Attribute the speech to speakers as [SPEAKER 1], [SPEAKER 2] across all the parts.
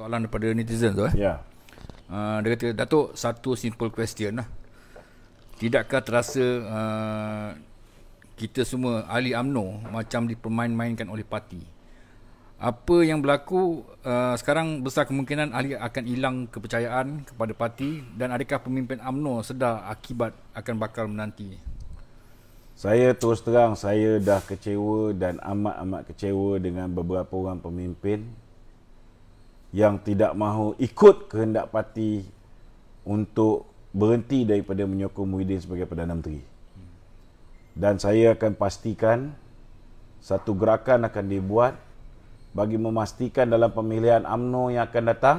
[SPEAKER 1] soalan daripada netizen tu eh. Ya. Uh, dia kata Datuk satu simple question lah. Tidakkah terasa uh, kita semua ahli Amno macam dipermain-mainkan oleh parti? Apa yang berlaku uh, sekarang besar kemungkinan ahli akan hilang kepercayaan kepada parti dan adakah pemimpin Amno sedar akibat akan bakal menanti? Saya terus terang saya dah kecewa dan amat-amat kecewa dengan beberapa orang pemimpin yang tidak mahu ikut kehendak parti untuk berhenti daripada menyokong Muhyiddin sebagai Perdana Menteri. Dan saya akan pastikan satu gerakan akan dibuat bagi memastikan dalam pemilihan AMNO yang akan datang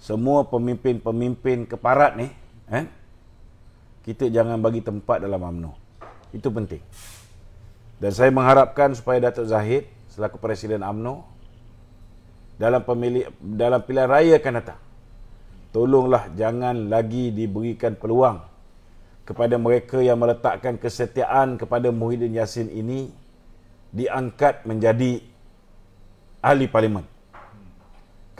[SPEAKER 1] semua pemimpin-pemimpin keparat ni eh, kita jangan bagi tempat dalam AMNO. Itu penting. Dan saya mengharapkan supaya Datuk Zahid selaku Presiden AMNO dalam pemilih dalam pilihan raya akan datang. Tolonglah jangan lagi diberikan peluang kepada mereka yang meletakkan kesetiaan kepada Muhyiddin Yassin ini diangkat menjadi ahli parlimen.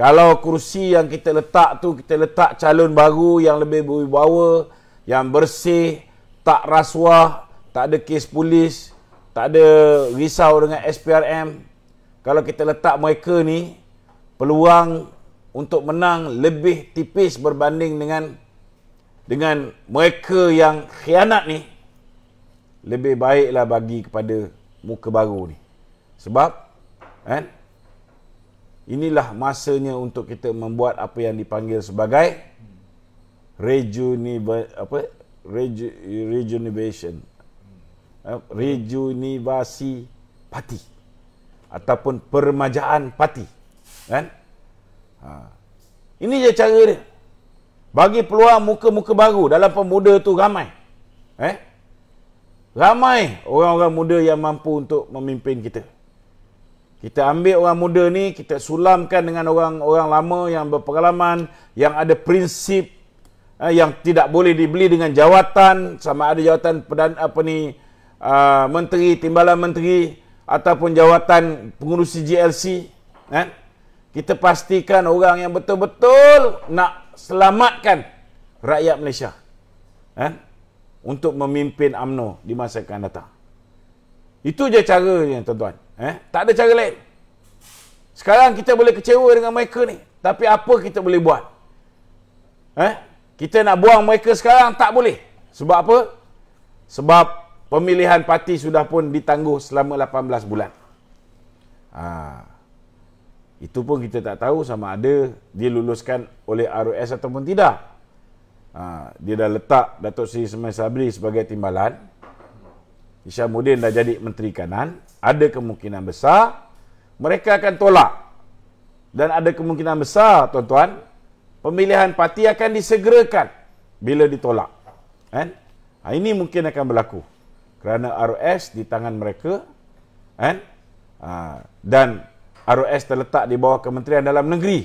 [SPEAKER 1] Kalau kursi yang kita letak tu kita letak calon baru yang lebih berwibawa, yang bersih, tak rasuah, tak ada kes polis, tak ada risau dengan SPRM. Kalau kita letak mereka ni, peluang untuk menang lebih tipis berbanding dengan dengan mereka yang khianat ni lebih baiklah bagi kepada muka baru ni sebab kan inilah masanya untuk kita membuat apa yang dipanggil sebagai rejuni apa reju, rejunivation eh, rejunivasi parti ataupun permajaan parti Kan? Ha. Ini je cara dia. Bagi peluang muka-muka baru dalam pemuda tu ramai. Eh? Ramai orang-orang muda yang mampu untuk memimpin kita. Kita ambil orang muda ni, kita sulamkan dengan orang-orang lama yang berpengalaman, yang ada prinsip eh, yang tidak boleh dibeli dengan jawatan, sama ada jawatan pedan, apa ni, uh, menteri, timbalan menteri, ataupun jawatan pengurusi GLC. Eh? kita pastikan orang yang betul-betul nak selamatkan rakyat Malaysia eh, untuk memimpin AMNO di masa akan datang. Itu je caranya tuan-tuan. Eh, tak ada cara lain. Sekarang kita boleh kecewa dengan mereka ni. Tapi apa kita boleh buat? Eh, kita nak buang mereka sekarang tak boleh. Sebab apa? Sebab pemilihan parti sudah pun ditangguh selama 18 bulan. Haa. Ah. Itu pun kita tak tahu sama ada dia luluskan oleh ROS ataupun tidak. Ha, dia dah letak Datuk Seri Semai Sabri sebagai timbalan. Isyamuddin dah jadi Menteri Kanan. Ada kemungkinan besar mereka akan tolak. Dan ada kemungkinan besar tuan-tuan pemilihan parti akan disegerakan bila ditolak. Kan? Ha, ini mungkin akan berlaku. Kerana ROS di tangan mereka. Kan? Ha, dan ROS terletak di bawah Kementerian Dalam Negeri.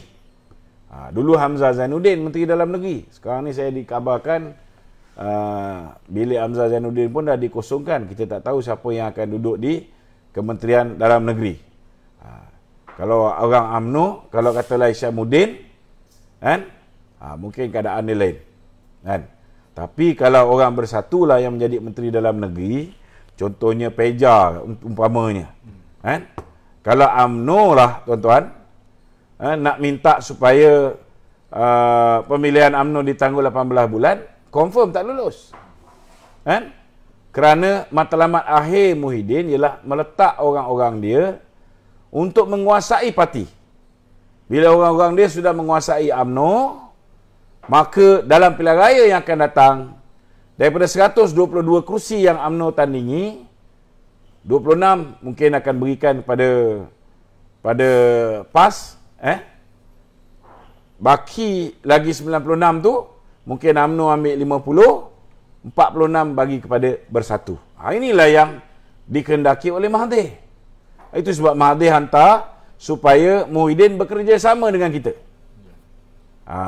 [SPEAKER 1] Ha, dulu Hamzah Zainuddin Menteri Dalam Negeri. Sekarang ni saya dikabarkan uh, bilik Hamzah Zainuddin pun dah dikosongkan. Kita tak tahu siapa yang akan duduk di Kementerian Dalam Negeri. Ha, kalau orang UMNO, kalau katalah Isyamuddin, kan? Ha, mungkin keadaan dia lain. Kan? Tapi kalau orang bersatu lah yang menjadi Menteri Dalam Negeri, contohnya Peja um, umpamanya. Kan? kalau UMNO lah tuan-tuan eh, nak minta supaya uh, pemilihan UMNO ditangguh 18 bulan confirm tak lulus kan eh? kerana matlamat akhir Muhyiddin ialah meletak orang-orang dia untuk menguasai parti bila orang-orang dia sudah menguasai UMNO maka dalam pilihan raya yang akan datang daripada 122 kerusi yang UMNO tandingi 26 mungkin akan berikan pada pada pas eh baki lagi 96 tu mungkin UMNO ambil 50 46 bagi kepada bersatu ha, inilah yang dikendaki oleh Mahathir itu sebab Mahathir hantar supaya Muhyiddin bekerja sama dengan kita ha.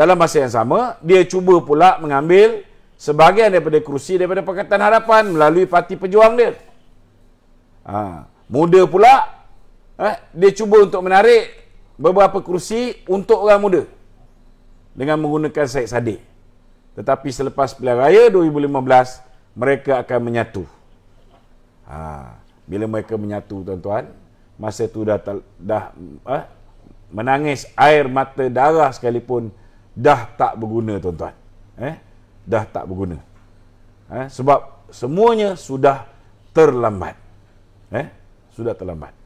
[SPEAKER 1] dalam masa yang sama dia cuba pula mengambil sebahagian daripada kerusi daripada Pakatan Harapan melalui parti pejuang dia Ha. Muda pula, eh, dia cuba untuk menarik beberapa kerusi untuk orang muda dengan menggunakan Syed Saddiq. Tetapi selepas pilihan raya 2015, mereka akan menyatu. Ha. Bila mereka menyatu, tuan-tuan, masa itu dah, dah eh, menangis air mata darah sekalipun dah tak berguna, tuan-tuan. Eh, dah tak berguna. Eh, sebab semuanya sudah terlambat. Eh, sudah terlambat.